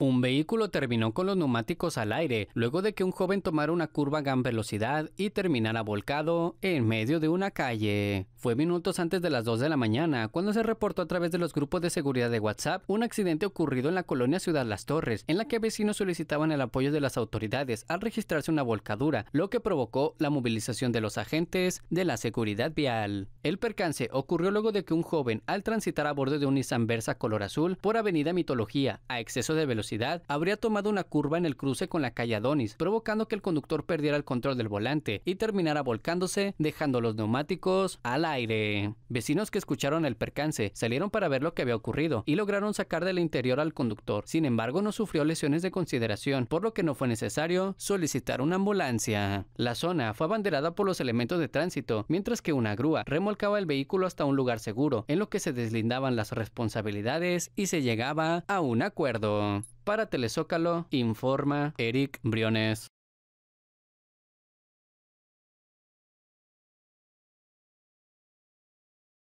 Un vehículo terminó con los neumáticos al aire luego de que un joven tomara una curva a gran velocidad y terminara volcado en medio de una calle. Fue minutos antes de las 2 de la mañana cuando se reportó a través de los grupos de seguridad de WhatsApp un accidente ocurrido en la colonia Ciudad Las Torres, en la que vecinos solicitaban el apoyo de las autoridades al registrarse una volcadura, lo que provocó la movilización de los agentes de la seguridad vial. El percance ocurrió luego de que un joven, al transitar a bordo de un Nissan Versa color azul por Avenida Mitología a exceso de velocidad, habría tomado una curva en el cruce con la calle Adonis, provocando que el conductor perdiera el control del volante y terminara volcándose, dejando los neumáticos al aire. Vecinos que escucharon el percance salieron para ver lo que había ocurrido y lograron sacar del interior al conductor. Sin embargo, no sufrió lesiones de consideración, por lo que no fue necesario solicitar una ambulancia. La zona fue abanderada por los elementos de tránsito, mientras que una grúa remolcaba el vehículo hasta un lugar seguro, en lo que se deslindaban las responsabilidades y se llegaba a un acuerdo para Telesócalo, informa Eric Briones.